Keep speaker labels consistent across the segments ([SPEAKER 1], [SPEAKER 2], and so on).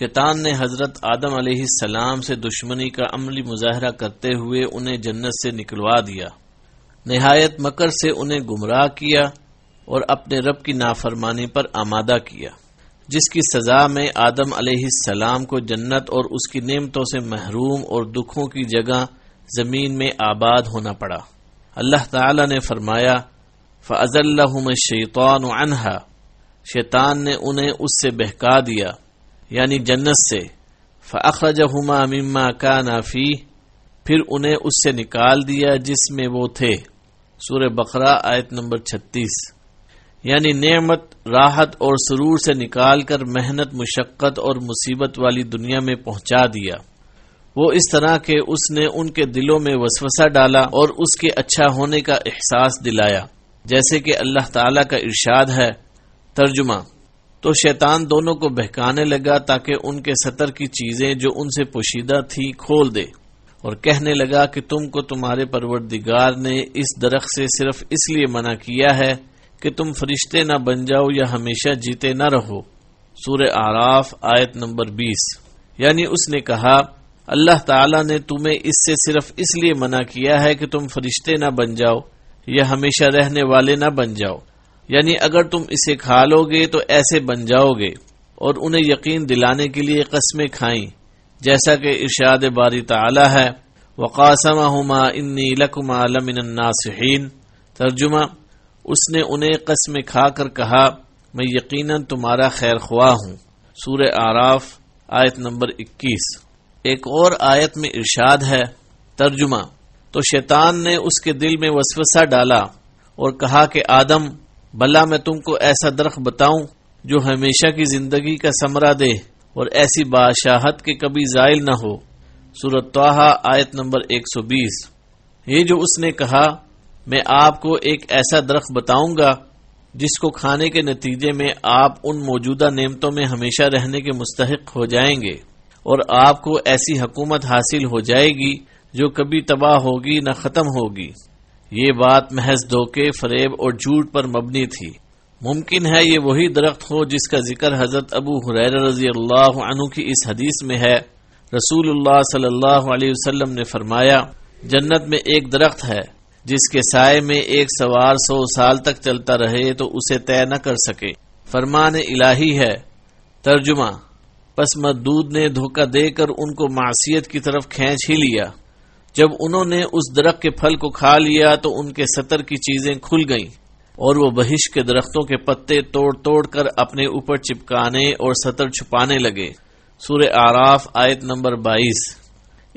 [SPEAKER 1] शैतान ने हजरत आदम सलाम से दुश्मनी का अमली मुजाहरा करते हुए उन्हें जन्नत से निकलवा दिया नहायत मकर से उन्हें गुमराह किया और अपने रब की नाफरमानी पर आमादा किया जिसकी सजा में आदम सलाम को जन्नत और उसकी नेमतों से महरूम और दुखों की जगह जमीन में आबाद होना पड़ा अल्लाह ताला ने फरमाया फ़ज़ल्लाम शैतान अनहा शैतान ने उन्हें उससे बहका दिया यानी जन्नत से फ़खरज हुमा मम्मा का नाफी फिर उन्हें उससे निकाल दिया जिसमें वो थे सूर बकरा आयत नंबर छत्तीस यानी नेमत राहत और सुरूर से निकालकर मेहनत मुशक्क़त और मुसीबत वाली दुनिया में पहुंचा दिया वो इस तरह के उसने उनके दिलों में वसवसा डाला और उसके अच्छा होने का एहसास दिलाया जैसे कि अल्लाह ताला का इरशाद है तर्जुमा तो शैतान दोनों को बहकाने लगा ताकि उनके सतर की चीजें जो उनसे पोशीदा थी खोल दे और कहने लगा कि तुमको तुम्हारे परवरदिगार ने इस दरख्त से सिर्फ इसलिए मना किया है कि तुम फरिश्ते न बन जाओ या हमेशा जीते न रहो सूर्य आराफ आयत नंबर बीस यानी उसने कहा अल्लाह ताला ने तुम्हें इससे सिर्फ इसलिए मना किया है कि तुम फरिश्ते न बन जाओ या हमेशा रहने वाले ना बन जाओ यानी अगर तुम इसे खा लोगे तो ऐसे बन जाओगे और उन्हें यकीन दिलाने के लिए कस्मे खाई जैसा कि इर्शाद बारी ताला है वक़ासम हमा इन्नी लकुमा लमिनन्नासहीन तर्जुमा उसने उन्हें खा कर कहा मैं यकीन तुम्हारा खैर ख्वाह हूँ सूर आराफ आयत नंबर इक्कीस एक और आयत में इर्शाद है तर्जुमा तो शैतान ने उसके दिल में वसवसा डाला और कहा कि आदम भला मैं तुमको ऐसा दरख्त बताऊं जो हमेशा की जिंदगी का समरा दे और ऐसी बादशाहत के कभी जायल न हो सूरत आयत नंबर 120 ये जो उसने कहा मैं आपको एक ऐसा दरख्त बताऊंगा जिसको खाने के नतीजे में आप उन मौजूदा नेमतों में हमेशा रहने के मुस्तक हो जाएंगे और आपको ऐसी हकूमत हासिल हो जाएगी जो कभी तबाह होगी न खत्म होगी ये बात महज धोखे फरेब और झूठ पर मबनी थी मुमकिन है ये वही दरख्त हो जिसका जिक्र हजरत अबू हुरैर रजी अल्लाह की इस हदीस में है रसूल सल्लल्लाहु अलैहि वसल्लम ने फरमाया जन्नत में एक दरख्त है जिसके साय में एक सवार सौ साल तक चलता रहे तो उसे तय न कर सके फरमान इलाही है तर्जुमा पस मदूद ने धोखा देकर उनको मासीत की तरफ खेच ही लिया जब उन्होंने उस दरख्त के फल को खा लिया तो उनके सतर की चीजें खुल गईं और वो बहिश के दरख्तों के पत्ते तोड़ तोड़ कर अपने ऊपर चिपकाने और सतर छुपाने लगे सूर आराफ आयत नंबर बाईस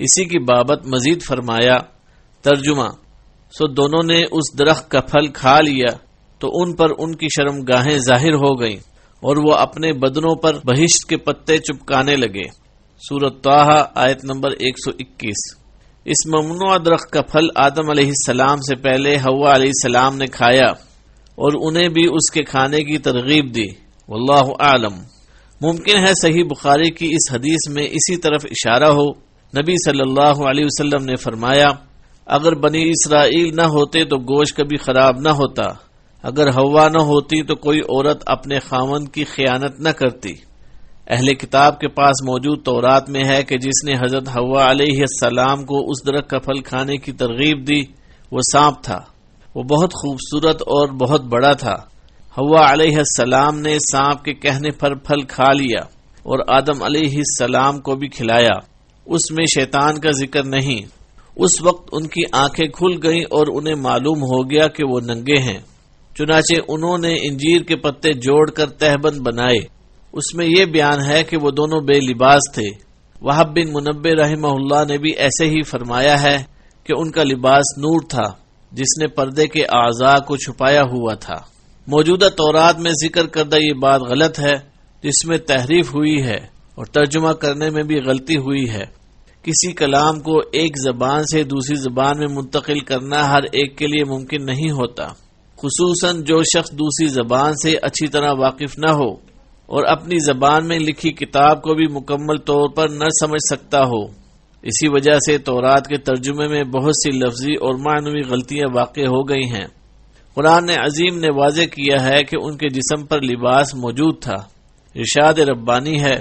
[SPEAKER 1] इसी की बाबत मजीद फरमाया तर्जुमा सो दोनों ने उस दरख्त का फल खा लिया तो उन पर उनकी शर्मगाहें जाहिर हो गईं और वो अपने बदनों पर बहिश्त के पत्ते चुपकाने लगे सूरत आयत नंबर 121 इस ममनुआ दरख्त का फल आदम सलाम से पहले हवा सलाम ने खाया और उन्हें भी उसके खाने की तरगीब दी वल्लाह आलम मुमकिन है सही बुखारी की इस हदीस में इसी तरफ इशारा हो नबी सल्लल्लाहु अलैहि वसल्लम ने फरमाया अगर बनी इसराइल न होते तो गोश कभी खराब न होता अगर हवा न होती तो कोई औरत अपने खामन की खयानत न करती अहले किताब के पास मौजूद तौरात में है कि जिसने हजरत हवा सलाम को उस दरख्त का फल खाने की तरगीब दी वो सांप था वो बहुत खूबसूरत और बहुत बड़ा था हवा सलाम ने सांप के कहने पर फल खा लिया और आदम सलाम को भी खिलाया उसमें शैतान का जिक्र नहीं उस वक्त उनकी आंखें खुल गई और उन्हें मालूम हो गया कि वो नंगे हैं चुनाचे उन्होंने इंजीर के पत्ते जोड़कर तहबंद बनाए उसमें यह बयान है कि वो दोनों बेलिबास थे वहाब बिन मुनबे रहमहुल्ला ने भी ऐसे ही फरमाया है कि उनका लिबास नूर था जिसने पर्दे के आजा को छुपाया हुआ था मौजूदा तौरात में जिक्र करदा ये बात गलत है जिसमें तहरीफ हुई है और तर्जुमा करने में भी गलती हुई है किसी कलाम को एक जबान से दूसरी जबान में मुंतकिल करना हर एक के लिए मुमकिन नहीं होता खसूस जो शख्स दूसरी जबान से अच्छी तरह वाकिफ न हो और अपनी जबान में लिखी किताब को भी मुकम्मल तौर पर न समझ सकता हो इसी वजह से तोरात के तर्जुमे में बहुत सी लफ्जी और मानवी गलतियां वाक़ हो गई हैं कुरान अजीम ने वाजे किया है कि उनके जिसम पर लिबास मौजूद था इर्शाद रब्बानी है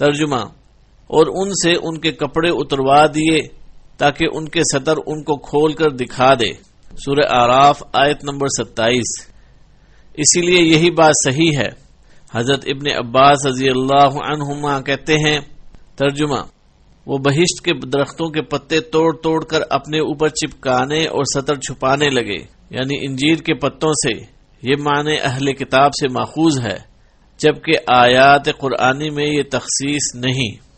[SPEAKER 1] तर्जुमा और उनसे उनके कपड़े उतरवा दिए ताकि उनके सतर उनको खोल कर दिखा दे सुर आराफ आयत नंबर सत्ताईस इसीलिए यही बात सही है हजरत इबन अब्बास रजी अल्लाह कहते हैं तर्जुमा वो बहिश्त के दरख्तों के पत्ते तोड़ तोड़ कर अपने ऊपर चिपकाने और सतर छुपाने लगे यानी इंजीर के पत्तों से ये माने अहल किताब से माखूज है जबकि आयात कुरानी में ये तखसीस नहीं